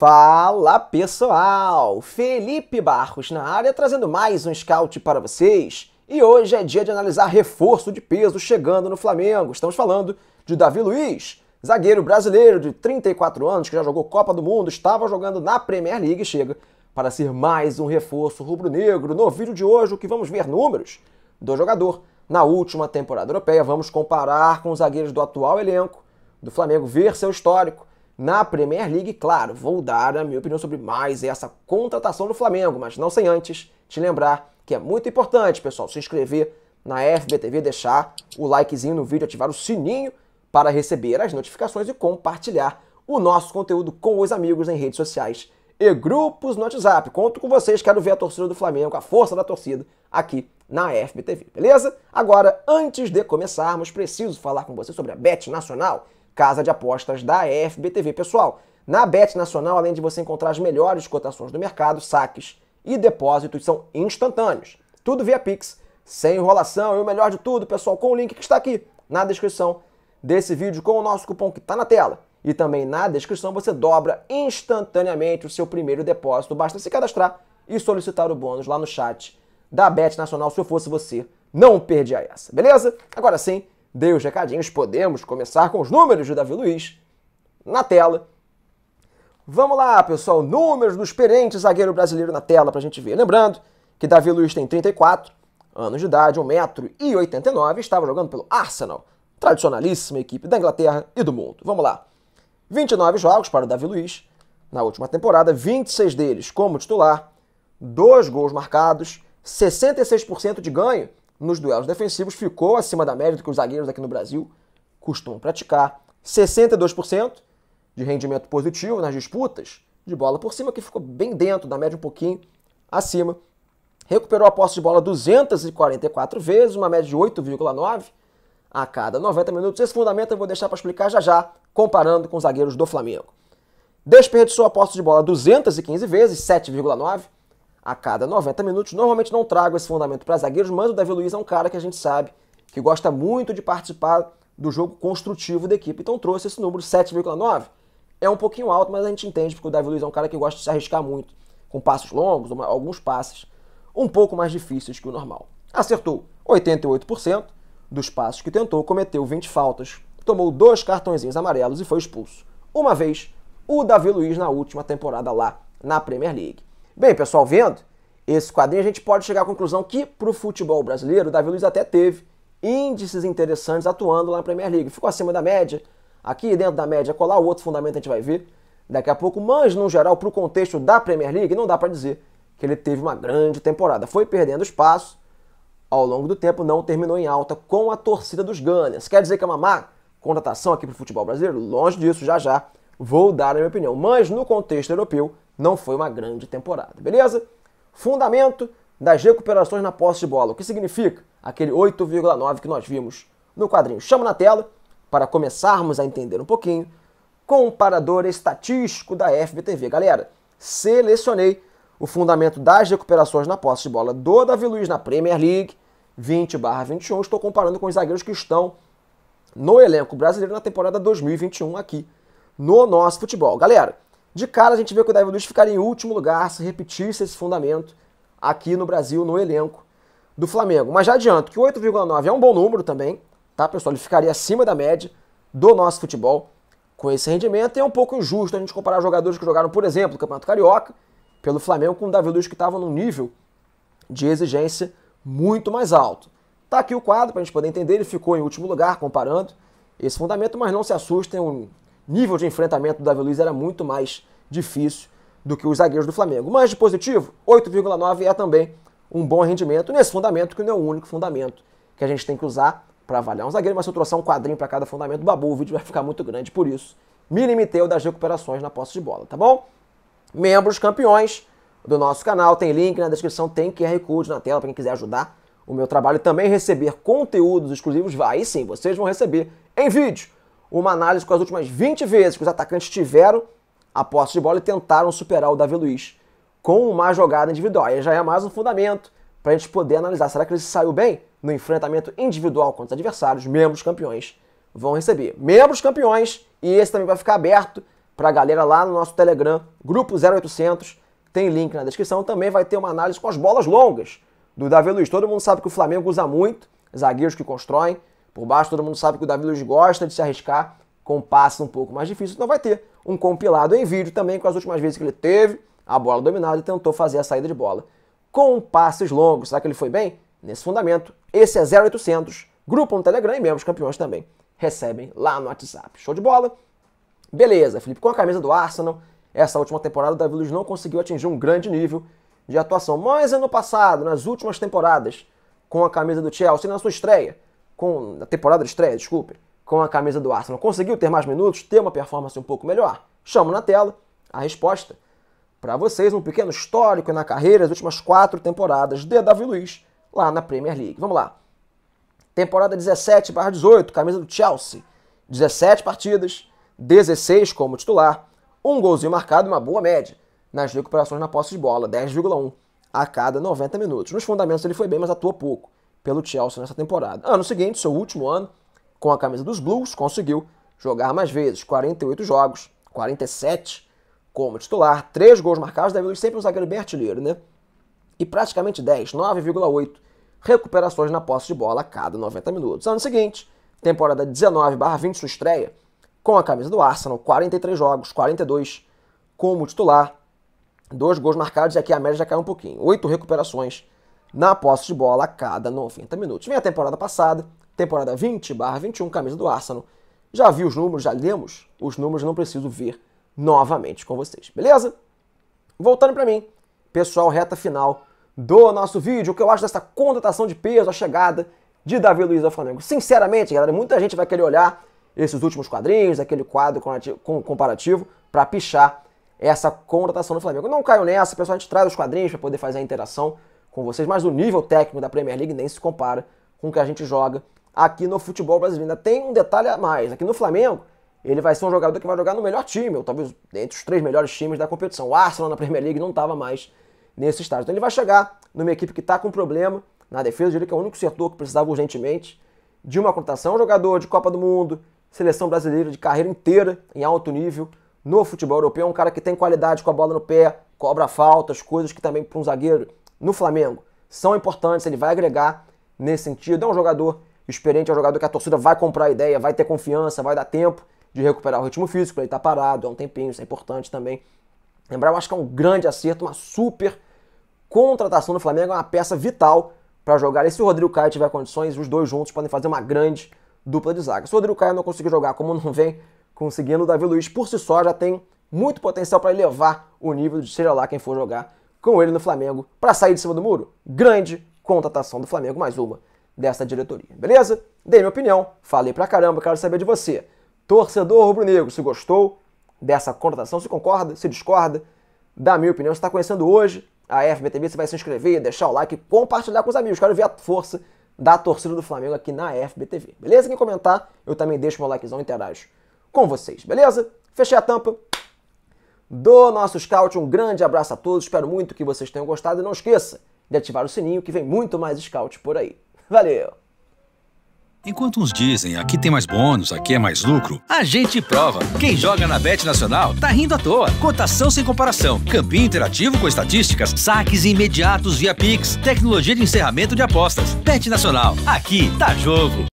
Fala pessoal! Felipe Barros na área trazendo mais um scout para vocês. E hoje é dia de analisar reforço de peso chegando no Flamengo. Estamos falando de Davi Luiz, zagueiro brasileiro de 34 anos que já jogou Copa do Mundo, estava jogando na Premier League e chega para ser mais um reforço rubro-negro. No vídeo de hoje, o que vamos ver números do jogador na última temporada europeia. Vamos comparar com os zagueiros do atual elenco do Flamengo, ver seu histórico na Premier League. Claro, vou dar a minha opinião sobre mais essa contratação do Flamengo, mas não sem antes te lembrar que é muito importante, pessoal, se inscrever na FBTV, deixar o likezinho no vídeo, ativar o sininho para receber as notificações e compartilhar o nosso conteúdo com os amigos em redes sociais e grupos no WhatsApp. Conto com vocês, quero ver a torcida do Flamengo, a força da torcida aqui na FBTV, beleza? Agora, antes de começarmos, preciso falar com você sobre a Bet Nacional casa de apostas da FBTV Pessoal, na Bet Nacional, além de você encontrar as melhores cotações do mercado, saques e depósitos são instantâneos. Tudo via Pix, sem enrolação e o melhor de tudo, pessoal, com o link que está aqui na descrição desse vídeo, com o nosso cupom que está na tela. E também na descrição você dobra instantaneamente o seu primeiro depósito. Basta se cadastrar e solicitar o bônus lá no chat da Bet Nacional. Se eu fosse você, não perdia essa, beleza? Agora sim, dei os recadinhos, podemos começar com os números do Davi Luiz na tela. Vamos lá, pessoal, números do experiente zagueiro brasileiro na tela para a gente ver. Lembrando que Davi Luiz tem 34 anos de idade, 1,89m, estava jogando pelo Arsenal, tradicionalíssima equipe da Inglaterra e do mundo. Vamos lá. 29 jogos para o Davi Luiz na última temporada, 26 deles como titular, dois gols marcados, 66% de ganho nos duelos defensivos, ficou acima da média do que os zagueiros aqui no Brasil costumam praticar. 62% de rendimento positivo nas disputas de bola por cima, que ficou bem dentro da média, um pouquinho acima. Recuperou a posse de bola 244 vezes, uma média de 8,9 a cada 90 minutos. Esse fundamento eu vou deixar para explicar já já, comparando com os zagueiros do Flamengo. Desperdiçou a posse de bola 215 vezes, 7,9 a cada 90 minutos. Normalmente não trago esse fundamento para zagueiros, mas o Davi Luiz é um cara que a gente sabe que gosta muito de participar do jogo construtivo da equipe. Então trouxe esse número, 7,9. É um pouquinho alto, mas a gente entende porque o Davi Luiz é um cara que gosta de se arriscar muito, com passos longos, uma, alguns passes um pouco mais difíceis que o normal. Acertou 88% dos passos que tentou, cometeu 20 faltas, tomou dois cartõezinhos amarelos e foi expulso. Uma vez, o Davi Luiz na última temporada lá na Premier League. Bem, pessoal, vendo esse quadrinho, a gente pode chegar à conclusão que, para o futebol brasileiro, o Davi Luiz até teve índices interessantes atuando lá na Premier League. Ficou acima da média, aqui dentro da média, colar o outro fundamento a gente vai ver daqui a pouco, mas no geral, para o contexto da Premier League, não dá para dizer que ele teve uma grande temporada. Foi perdendo espaço ao longo do tempo, não terminou em alta com a torcida dos Gunners. Quer dizer que é uma má contratação aqui para o futebol brasileiro? Longe disso, já já vou dar a minha opinião. Mas no contexto europeu, não foi uma grande temporada, beleza? Fundamento das recuperações na posse de bola, o que significa aquele 8,9 que nós vimos no quadrinho. Chamo na tela para começarmos a entender um pouquinho. Comparador estatístico da FBTV. Galera, selecionei o fundamento das recuperações na posse de bola do Davi Luiz na Premier League, 20/21. Estou comparando com os zagueiros que estão no elenco brasileiro na temporada 2021 aqui no nosso futebol. Galera, de cara a gente vê que o Davi Luiz ficaria em último lugar se repetisse esse fundamento aqui no Brasil, no elenco do Flamengo. Mas já adianto que 8,9 é um bom número também, tá, pessoal? Ele ficaria acima da média do nosso futebol com esse rendimento. E é um pouco injusto a gente comparar jogadores que jogaram, por exemplo, o Campeonato Carioca, pelo Flamengo, com o Davi Luiz que estava num nível de exigência muito mais alto. Tá aqui o quadro para a gente poder entender, ele ficou em último lugar comparando esse fundamento, mas não se assustem, nível de enfrentamento do Davi Luiz era muito mais difícil do que os zagueiros do Flamengo. Mas de positivo, 8,9 é também um bom rendimento nesse fundamento, que não é o único fundamento que a gente tem que usar para avaliar um zagueiro, mas se eu trouxer um quadrinho para cada fundamento, babu, o vídeo vai ficar muito grande, por isso, me limitei das recuperações na posse de bola, tá bom? Membros campeões do nosso canal, tem link na descrição, tem QR Code na tela para quem quiser ajudar o meu trabalho também receber conteúdos exclusivos, vai, sim, vocês vão receber em vídeo uma análise com as últimas 20 vezes que os atacantes tiveram a posse de bola e tentaram superar o Davi Luiz com uma jogada individual. Aí já é mais um fundamento para a gente poder analisar. Será que ele saiu bem no enfrentamento individual contra os adversários? Membros campeões vão receber. Membros campeões, e esse também vai ficar aberto para a galera lá no nosso Telegram, grupo 0800, tem link na descrição. Também vai ter uma análise com as bolas longas do Davi Luiz. Todo mundo sabe que o Flamengo usa muito zagueiros que constroem. Por baixo todo mundo sabe que o Davi Luiz gosta de se arriscar com passes um pouco mais difíceis, então vai ter um compilado em vídeo também com as últimas vezes que ele teve a bola dominada e tentou fazer a saída de bola. Com passes longos, será que ele foi bem? Nesse fundamento, esse é 0800, grupo no Telegram e membros campeões também recebem lá no WhatsApp. Show de bola? Beleza, Felipe, com a camisa do Arsenal, essa última temporada o Davi Luiz não conseguiu atingir um grande nível de atuação, mas ano passado, nas últimas temporadas, com a camisa do Chelsea na sua estreia, com a temporada de estreia, desculpe, com a camisa do Arsenal, conseguiu ter mais minutos, ter uma performance um pouco melhor? Chamo na tela a resposta para vocês, um pequeno histórico na carreira, as últimas quatro temporadas de Davi Luiz lá na Premier League. Vamos lá. Temporada 17 barra 18, camisa do Chelsea. 17 partidas, 16 como titular, um golzinho marcado e uma boa média. Nas recuperações na posse de bola, 10,1 a cada 90 minutos. Nos fundamentos ele foi bem, mas atuou pouco pelo Chelsea nessa temporada. Ano seguinte, seu último ano, com a camisa dos Blues, conseguiu jogar mais vezes, 48 jogos, 47 como titular, 3 gols marcados, deve Luiz sempre um zagueiro bem artilheiro, né? E praticamente 10, 9,8 recuperações na posse de bola a cada 90 minutos. Ano seguinte, temporada 19/20, sua estreia, com a camisa do Arsenal, 43 jogos, 42 como titular, 2 gols marcados, e aqui a média já caiu um pouquinho, 8 recuperações na posse de bola a cada 90 minutos. Vem a temporada passada, temporada 20/21, camisa do Arsenal. Já vi os números, já lemos os números, não preciso ver novamente com vocês, beleza? Voltando para mim, pessoal, reta final do nosso vídeo, o que eu acho dessa contratação de peso, a chegada de Davi Luiz ao Flamengo. Sinceramente, galera, muita gente vai querer olhar esses últimos quadrinhos, aquele quadro comparativo, para pichar essa contratação do Flamengo. Não caio nessa, pessoal, a gente traz os quadrinhos para poder fazer a interação com vocês, mas o nível técnico da Premier League nem se compara com o que a gente joga aqui no futebol brasileiro. Ainda tem um detalhe a mais: aqui no Flamengo, ele vai ser um jogador que vai jogar no melhor time, ou talvez entre os três melhores times da competição. O Arsenal na Premier League não estava mais nesse estágio. Então ele vai chegar numa equipe que está com problema na defesa, diria que é o único setor que precisava urgentemente de uma contratação. um Jogador de Copa do Mundo, seleção brasileira de carreira inteira em alto nível no futebol europeu, um cara que tem qualidade com a bola no pé, cobra faltas, coisas que também para um zagueiro no Flamengo são importantes, ele vai agregar nesse sentido. É um jogador experiente, é um jogador que a torcida vai comprar a ideia, vai ter confiança, vai dar tempo de recuperar o ritmo físico, ele tá parado, é um tempinho, isso é importante também. Lembrar, eu acho que é um grande acerto, uma super contratação do Flamengo, é uma peça vital para jogar. E se o Rodrigo Caio tiver condições, os dois juntos podem fazer uma grande dupla de zaga. Se o Rodrigo Caio não conseguir jogar como não vem conseguindo, o Davi Luiz por si só já tem muito potencial para elevar o nível de seja lá quem for jogar com ele no Flamengo para sair de cima do muro? Grande contratação do Flamengo, mais uma dessa diretoria, beleza? Dei minha opinião, falei pra caramba, quero saber de você. Torcedor rubro-negro, se gostou dessa contratação, se concorda, se discorda, dá minha opinião. Se está conhecendo hoje a FBTV, você vai se inscrever, deixar o like, compartilhar com os amigos. Quero ver a força da torcida do Flamengo aqui na FBTV, beleza? Quem comentar, eu também deixo meu likezão e interajo com vocês, beleza? Fechei a tampa, do nosso Scout. Um grande abraço a todos, espero muito que vocês tenham gostado e não esqueça de ativar o sininho que vem muito mais Scout por aí. Valeu! Enquanto uns dizem aqui tem mais bônus, aqui é mais lucro, a gente prova. Quem joga na Bet Nacional tá rindo à toa. Cotação sem comparação, campinho interativo com estatísticas, saques imediatos via Pix, tecnologia de encerramento de apostas. Bet Nacional, aqui tá jogo.